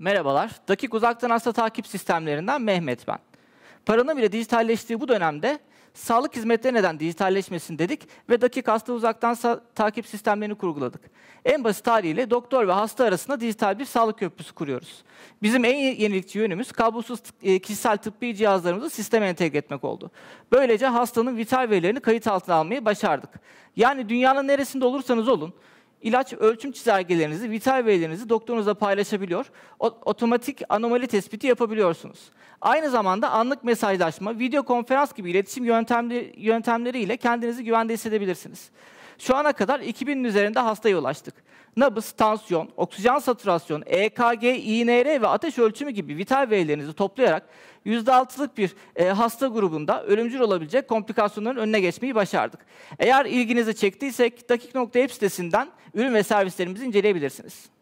Merhabalar, Dakik Uzaktan Hasta Takip Sistemlerinden Mehmet ben. Paranın bile dijitalleştiği bu dönemde sağlık hizmetleri neden dijitalleşmesin dedik ve dakik hasta uzaktan takip sistemlerini kurguladık. En basit haliyle doktor ve hasta arasında dijital bir sağlık köprüsü kuruyoruz. Bizim en yenilikçi yönümüz kablosuz e, kişisel tıbbi cihazlarımızı sisteme entegre etmek oldu. Böylece hastanın vital verilerini kayıt altına almayı başardık. Yani dünyanın neresinde olursanız olun, ilaç ölçüm çizelgelerinizi, vital verilerinizi doktorunuzla paylaşabiliyor. Otomatik anomali tespiti yapabiliyorsunuz. Aynı zamanda anlık mesajlaşma, video konferans gibi iletişim yöntemleri, yöntemleriyle kendinizi güvende hissedebilirsiniz. Şu ana kadar 2000'in üzerinde hastaya ulaştık. Nabız, tansiyon, oksijen saturasyon, EKG, INR ve ateş ölçümü gibi vital verilerinizi toplayarak %6'lık bir e, hasta grubunda ölümcül olabilecek komplikasyonların önüne geçmeyi başardık. Eğer ilginizi çektiysek dakik.app sitesinden ürün ve servislerimizi inceleyebilirsiniz.